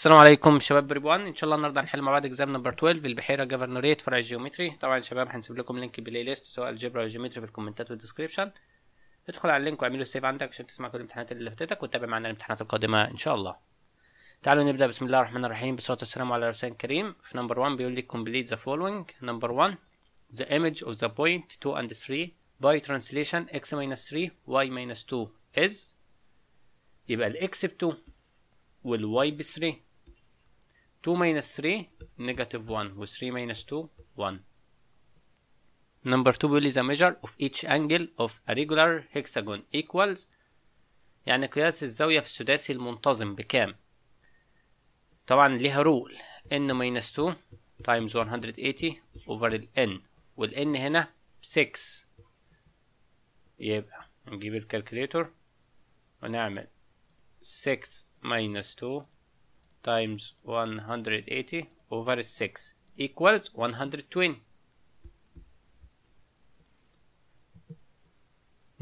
السلام عليكم شباب بريبوان ان شاء الله النهارده هنحل مع بعض اكزام نمبر 12 البحيره جفرنوريت فرع الجيومتري طبعا شباب هنسيب لكم لينك بلاي ليست سواء الجبر او الجيومتري في الكومنتات والديسكربشن ادخل على اللينك واعمله سيف عندك عشان تسمع كل الامتحانات اللي فاتتك وتتابع معنا الامتحانات القادمه ان شاء الله تعالوا نبدا بسم الله الرحمن الرحيم بالصلاه والسلام على رسول الكريم في نمبر 1 بيقول لي complete the following نمبر 1 the image of the point 2 and 3 by translation x minus 3 y minus 2 is يبقى الاكس ب 2 والواي ب 3 2 minus 3 negative 1 و 3 minus 2 1 number 2 بيقول لي the measure of each angle of a regular hexagon equals يعني قياس الزاوية في السداسي المنتظم بكام طبعا ليها رول n minus 2 times 180 over ال n وال n هنا 6 يبقى نجيب الكالكوليتر ونعمل 6 minus 2 times 180 over 6 equals 120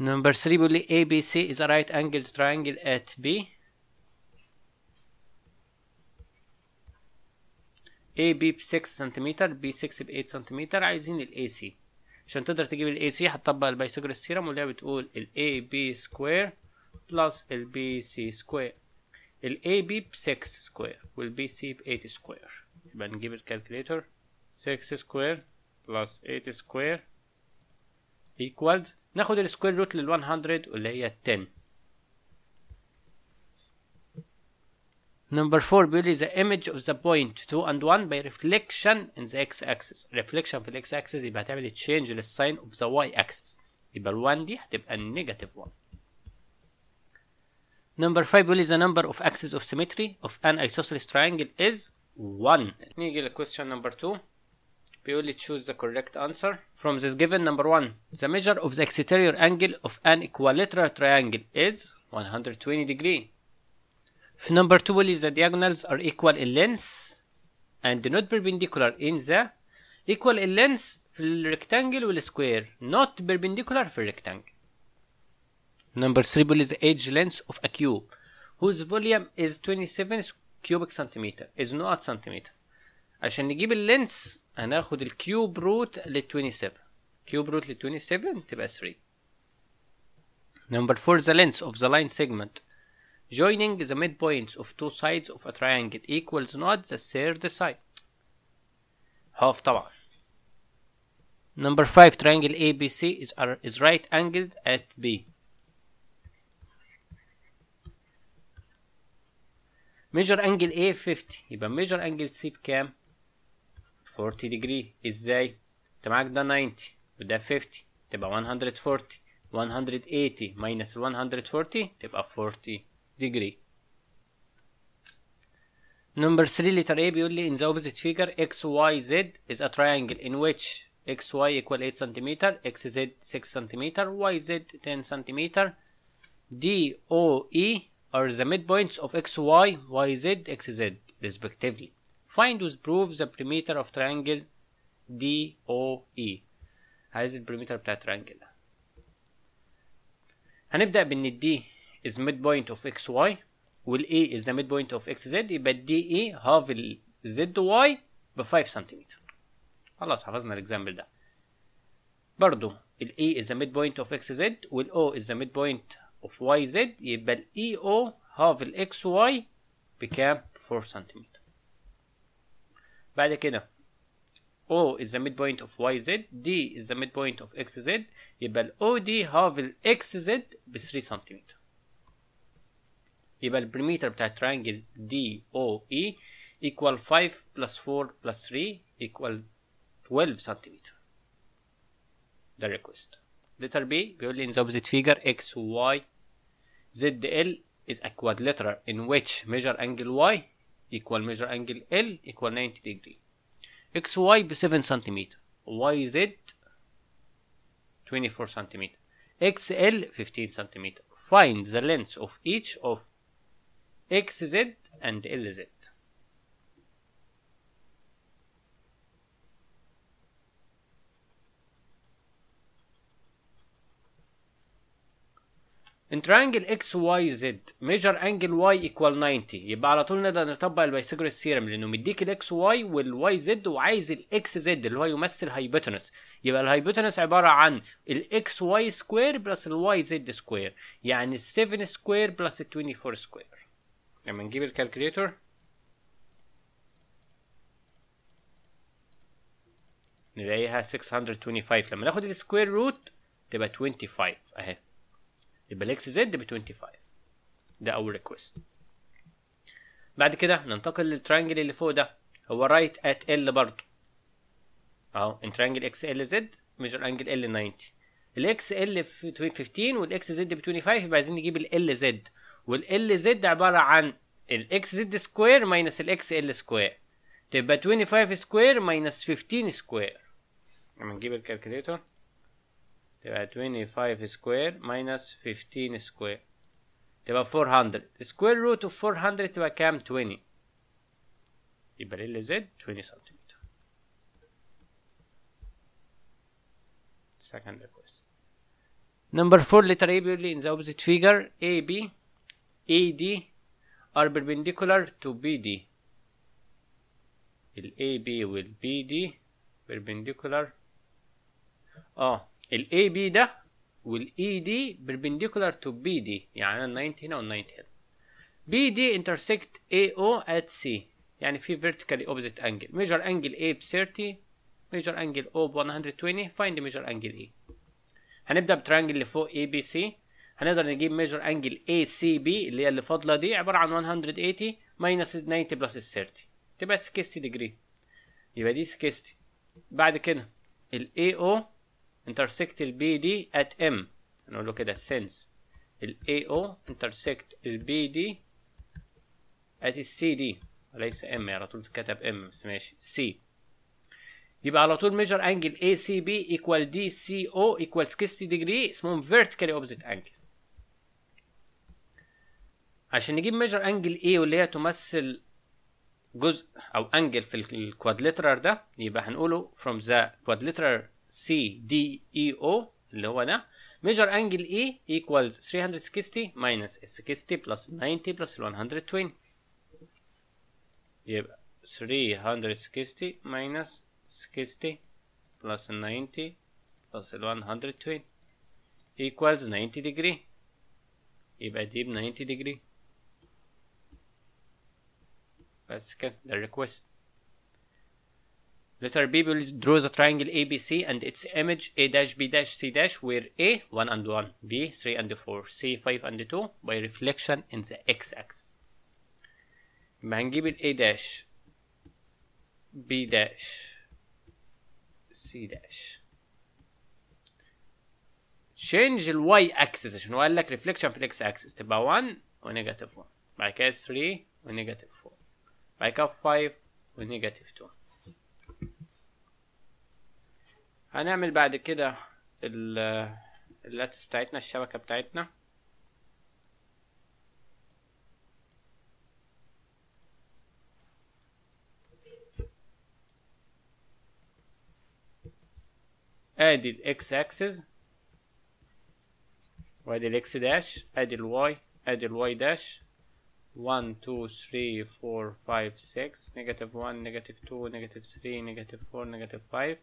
Number 3 will ABC is a right angled triangle at B AB ب 6 سم B 6 ب 8 سم عايزين ال AC عشان تقدر تجيب ال AC هتطبق البيثاغورس ثيرم واللي هي بتقول ال AB سكوير بلس ال BC سكوير ال AB 6 square will be C8 square يبقى نجيب الكالكوليتر 6 square plus 8 square equals ناخد السكوير روت لل 100 واللي هي 10 Number 4 بيقول لي the image of the point 2 and 1 by reflection in the x axis reflection في the x axis يبقى هتعمل change للساين of the y axis يبقى ال 1 دي هتبقى negative 1 Number 5 will is the number of axes of symmetry of an isosceles triangle is 1 نيجي ل question number 2 بيقول choose the correct answer from this given number 1 the measure of the exterior angle of an equilateral triangle is 120 degree number 2 will is the diagonals are equal in length and not perpendicular in the equal in length rectangle will square not perpendicular for rectangle. Number three is edge length of a cube whose volume is 27 cubic centimeter is not centimeter عشان نجيب اللينس هناخد الكيوب روت لل 27 كيوب روت لل 27 تبقى 3 Number 4 the length of the line segment joining the midpoints of two sides of a triangle equals not the third side half طبعا Number 5 triangle ABC is, is right angled at B ميجر انجل A 50 يبقى ميجر انجل C. بكام 40 ديجري ازاي انت معاك ده 90 وده 50 تبقى 140 180 minus 140 تبقى 40 degree number 3 letter A بيقول لي in the opposite figure x y z is a triangle in which x y equal 8 cm x z 6 cm y z 10 cm d o e are the midpoints of XY, YZ, XZ respectively. Find with proof the perimeter of triangle DOE. عايز البريمتر بتاع التريانجل ده. هنبدأ بإن D is midpoint of x, y وال A is the midpoint of x, z يبقى DE half ZY, ب 5 سنتيمتر. خلاص حفظنا الإكزامبل ده. برضو ال A is the midpoint of x, z وال O is the midpoint of YZ, the يبقى الاي او هاف الاكس واي بكام 4 سنتيمتر بعد كده O is the midpoint of YZ D is the midpoint of XZ يبقى ال OD half ال XZ ب 3 The يبقى of بتاع triangle DOE equal 5 plus 4 plus 3 equal 12 centimeter. The request letter B بيقول لي in the opposite figure X Y ZL is a quadrilateral in which measure angle Y equal measure angle L equal 90 degree. XY be 7 centimeter. YZ 24 centimeter. XL 15 centimeter. Find the length of each of XZ and LZ. ان ترانجل اكس واي زد ميجر انجل واي ايكوال 90 يبقى على طول نقدر نطبق البايثاغورس ثيرم لانه مديك الاكس واي والواي زد وعايز الاكس زد اللي هو يمثل هايبوتنس يبقى الهايبوتنس عباره عن الاكس واي سكوير بلس الواي زد سكوير يعني 7 سكوير بلس 24 سكوير لما نجيب الكالكوليتور نلاقيها 625 لما ناخد السكوير روت تبقى 25 اهي يبقى الاكس زد ب 25 ده اول ريكوست بعد كده ننتقل للترانجل اللي فوق ده هو رايت ات ال برضه اهو الترانجل اكس ال زد ميجر انجل ال 90 الاكس ال في 15 والاكس زد ب 25 يبقى عايزين نجيب ال زد والال زد عباره عن الاكس زد سكوير ماينس الاكس ال سكوير تبقى 25 سكوير ماينس 15 سكوير لما نجيب الكالكوليتر are 25 square minus 15 square are 400 The square root of 400 تبقى كام 20 The ال زد 20 centimeter second request number 4 letter A in the opposite figure AB AD are perpendicular to BD ال AB BD perpendicular Oh. ال A B ده وال E D perpendicular to B D يعني ال 90 هنا وال 90 هنا B D intersect A O at C يعني في vertically opposite angle measure angle A ب 30 measure angle O ب 120 find measure angle A e. هنبدأ بترانجل اللي فوق A B C هنقدر نجيب ميجر انجل اي سي بي اللي هي اللي فاضله دي عباره عن 180 ماينس 90 بلس 30 تبقى 60 ديجري يبقى دي 60 بعد كده الاي او intersect البي دي at M نقول له كده since ال AO intersect البي دي at CD وليس M يعني على طول اتكتب M بس ماشي C يبقى على طول measure ايكوال ACB equal DCO equal 60 ديجري اسمهم vertically opposite angle عشان نجيب ميجر انجل A واللي هي تمثل جزء او انجل في الكوادليترال ده يبقى هنقوله from the quadrilateral سي دي اي او اللي هو ده ميجر انجل اي ايكوالز 360 ماينس 60 بلس 90 بلس 120 يبقى 360 ماينس 60 plus 90 plus 120 equals 90 degree يبقى دي ب 90 degree بس كده ده الريكوست Letter B draw the triangle ABC and its image A dash B dash C dash where A 1 and 1, B 3 and 4, C 5 and 2 by reflection in the x-axis. بنجيب ال A dash B dash C dash change the Y axis عشان هو قال لك reflection في x axis تبقى 1 ونيجاتيف 1 بعد كده 3 ونيجاتيف 4 بعد كده 5 ونيجاتيف 2 هنعمل بعد كده الاتس بتاعتنا الشبكة بتاعتنا ادي الاكس اكسس وادي الاكس داش ادي الواي ادي الواي داش 1 2 3 4 5 6 نيجاتيف 1 نيجاتيف 2 نيجاتيف 3 نيجاتيف 4 نيجاتيف 5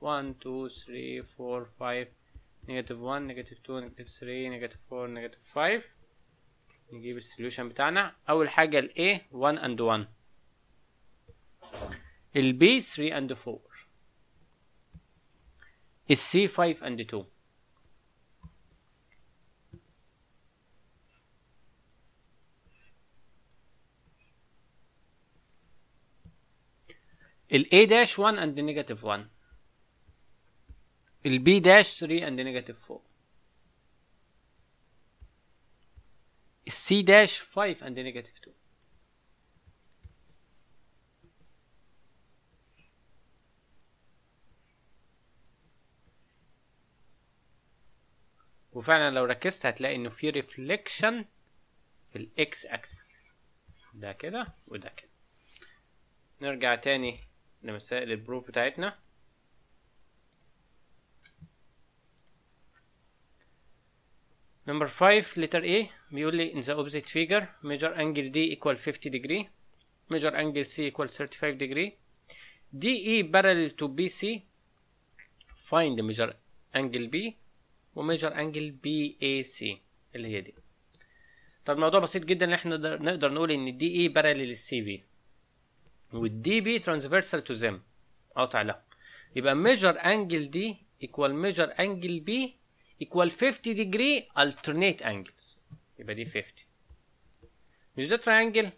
1 2 3 4 5 نيجاتيف 1 نيجاتيف 2 نيجاتيف 3 نيجاتيف 4 نيجاتيف 5 نجيب السوليوشن بتاعنا اول حاجه ال A 1 and 1 ال B 3 and 4 ال C 5 and 2 ال A داش 1 and negative 1 البي داش 3 عند نيجاتيف 4 السي داش 5 عند نيجاتيف 2 وفعلا لو ركزت هتلاقي انه في ريفليكشن في الاكس اكس ده كده وده كده نرجع تاني لمسائل البروف بتاعتنا نمبر 5 لتر A بيقول لي in the opposite figure measure angle D equal 50 degree measure angle C equal 35 degree DE parallel to BC find measure angle B و وميجر angle BAC اللي هي دي طب الموضوع بسيط جدا ان احنا نقدر نقول ان دي اي باراليل للسي بي والدي بي ترانسفيرسال تو زم قاطع لها يبقى ميجر angle D equal ميجر angle B equal 50 degree alternate angles يبقى دي 50 مش ده triangle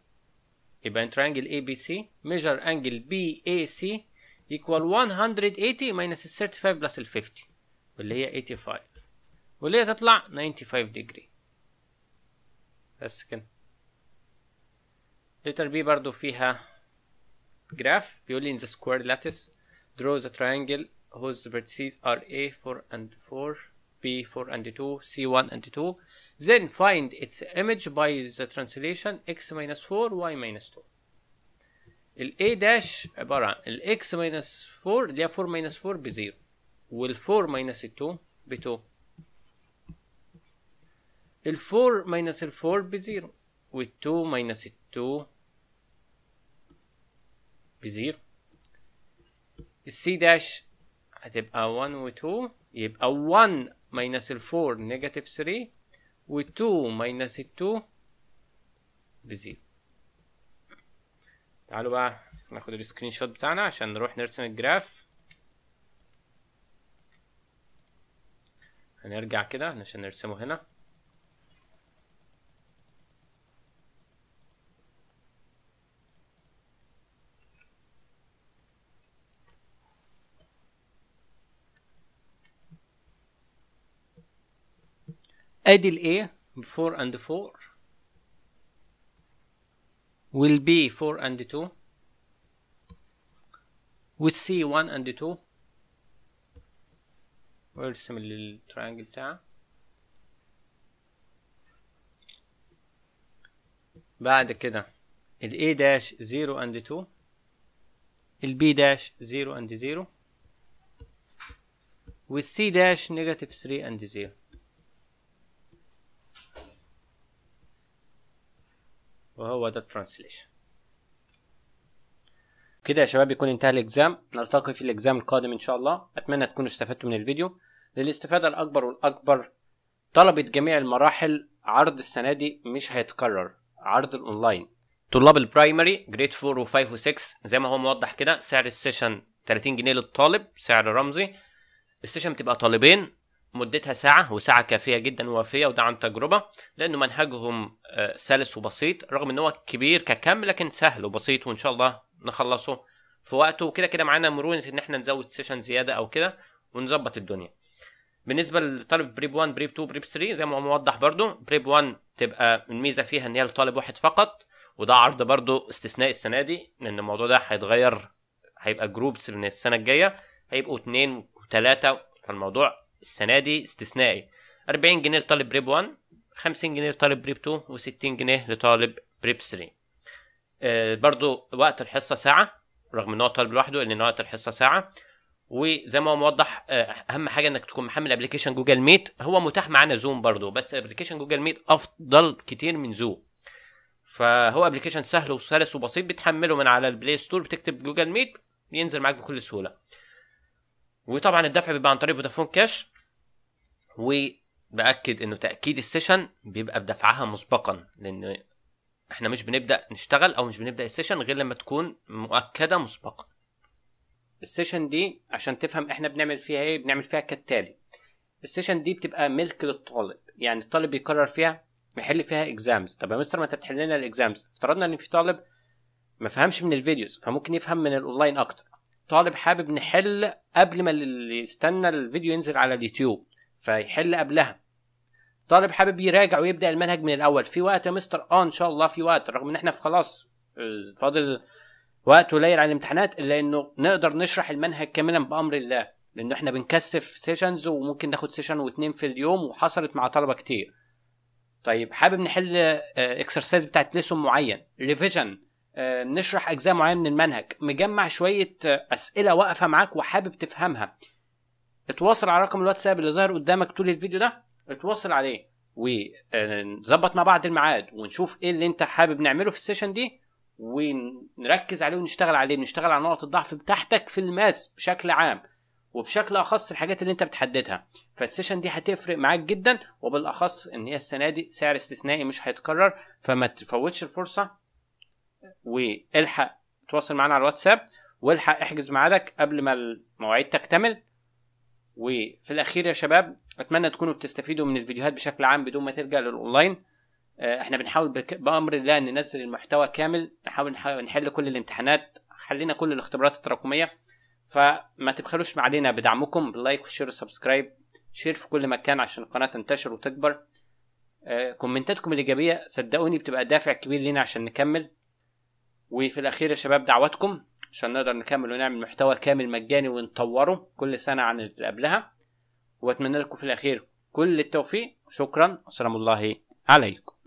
يبقى ان triangle ABC measure angle BAC equal 180 minus 35 plus 50 واللي هي 85 واللي هي تطلع 95 degree بس كده letter B برضو فيها جراف بيقول لي in the square lattice draw the triangle whose vertices are A4 and 4 P4 and 2, C1 and 2. Then find its image by the translation x minus 4 y minus 2. ال A داش عبارة عن ال x minus 4 اللي هي 4 minus 4 ب 0 وال 4 minus 2 ب 2 ال 4 minus 4 ب 0 وال 2 minus 2 ب 0 ال C داش هتبقى 1 و 2 يبقى 1 minus 4 negative 3 و 2 minus 2 بزيرو تعالوا بقى ناخد السكرين شوت بتاعنا عشان نروح نرسم الجراف هنرجع كده عشان نرسمه هنا ادي الايه 4 and 4 والبي 4 and 2 والسي وان اند تو وارسم التريانجل بتاعه بعد كده ال A داش زيرو اند تو ال B داش زيرو اند زيرو وال C داش نيجاتيف 3 اند 0 وهو ده الترانسليشن كده يا شباب يكون انتهى الاكزام نلتقي في الاكزام القادم ان شاء الله اتمنى تكونوا استفدتوا من الفيديو للاستفاده الاكبر والاكبر طلبة جميع المراحل عرض السنة دي مش هيتكرر عرض الاونلاين طلاب البرايمري جريد 4 و5 و6 زي ما هو موضح كده سعر السيشن 30 جنيه للطالب سعر رمزي السيشن بتبقى طالبين مدتها ساعة وساعة كافية جدا ووافية وده عن تجربة لأنه منهجهم آه، سلس وبسيط رغم إن هو كبير ككم لكن سهل وبسيط وإن شاء الله نخلصه في وقته وكده كده معانا مرونة إن إحنا نزود سيشن زيادة أو كده ونظبط الدنيا. بالنسبة لطالب بريب 1 بريب 2 بريب 3 زي ما هو موضح برضو بريب 1 تبقى الميزة فيها إن هي لطالب واحد فقط وده عرض برضو استثناء السنة دي لأن الموضوع ده هيتغير هيبقى جروبس من السنة الجاية هيبقوا اتنين وتلاتة فالموضوع السنه دي استثنائي 40 جنيه لطالب بريب 1 50 جنيه لطالب بريب 2 و60 جنيه لطالب بريب 3 آه، برضو وقت الحصه ساعه رغم ان هو طالب لوحده لان وقت الحصه ساعه وزي ما هو موضح آه، اهم حاجه انك تكون محمل ابلكيشن جوجل ميت هو متاح معانا زوم برضو بس ابلكيشن جوجل ميت افضل كتير من زوم فهو ابلكيشن سهل وسلس وبسيط بتحمله من على البلاي ستور بتكتب جوجل ميت بينزل معاك بكل سهوله وطبعا الدفع بيبقى عن طريق فودافون كاش وباكد انه تاكيد السيشن بيبقى بدفعها مسبقا لان احنا مش بنبدا نشتغل او مش بنبدا السيشن غير لما تكون مؤكده مسبقا السيشن دي عشان تفهم احنا بنعمل فيها ايه بنعمل فيها كالتالي السيشن دي بتبقى ملك للطالب يعني الطالب بيقرر فيها يحل فيها اكزامز طب يا مستر ما انت بتحل لنا الاكزامز افترضنا ان في طالب ما فهمش من الفيديوز فممكن يفهم من الاونلاين اكتر طالب حابب نحل قبل ما اللي يستنى الفيديو ينزل على اليوتيوب فيحل قبلها طالب حابب يراجع ويبدا المنهج من الاول في وقت يا مستر اه ان شاء الله في وقت رغم ان احنا في خلاص آه، فاضل وقت قليل على الامتحانات الا انه نقدر نشرح المنهج كاملا بامر الله لانه احنا بنكثف سيشنز وممكن ناخد سيشن واتنين في اليوم وحصلت مع طلبه كتير طيب حابب نحل اكسرسايز آه، بتاعت لسون معين ريفيجن آه، نشرح اجزاء معينه من المنهج مجمع شويه آه، اسئله واقفه معاك وحابب تفهمها اتواصل على رقم الواتساب اللي ظاهر قدامك طول الفيديو ده اتواصل عليه ونظبط آه، مع بعض الميعاد ونشوف ايه اللي انت حابب نعمله في السيشن دي ونركز عليه ونشتغل عليه نشتغل على نقط الضعف بتاعتك في الماس بشكل عام وبشكل اخص الحاجات اللي انت بتحددها فالسيشن دي هتفرق معاك جدا وبالاخص ان هي السنه دي سعر استثنائي مش هيتكرر فما تفوتش الفرصه والحق تواصل معانا على الواتساب والحق احجز ميعادك قبل ما المواعيد تكتمل وفي الاخير يا شباب اتمنى تكونوا بتستفيدوا من الفيديوهات بشكل عام بدون ما ترجع للاونلاين آه، احنا بنحاول بامر الله ننزل المحتوى كامل نحاول نحل كل الامتحانات حلينا كل الاختبارات التراكميه فما تبخلوش علينا بدعمكم باللايك والشير والسبسكرايب شير في كل مكان عشان القناه تنتشر وتكبر آه، كومنتاتكم الايجابيه صدقوني بتبقى دافع كبير لينا عشان نكمل وفي الاخير يا شباب دعواتكم عشان نقدر نكمل ونعمل محتوى كامل مجاني ونطوره كل سنه عن اللي قبلها واتمنى لكم في الاخير كل التوفيق شكرا وسلام الله عليكم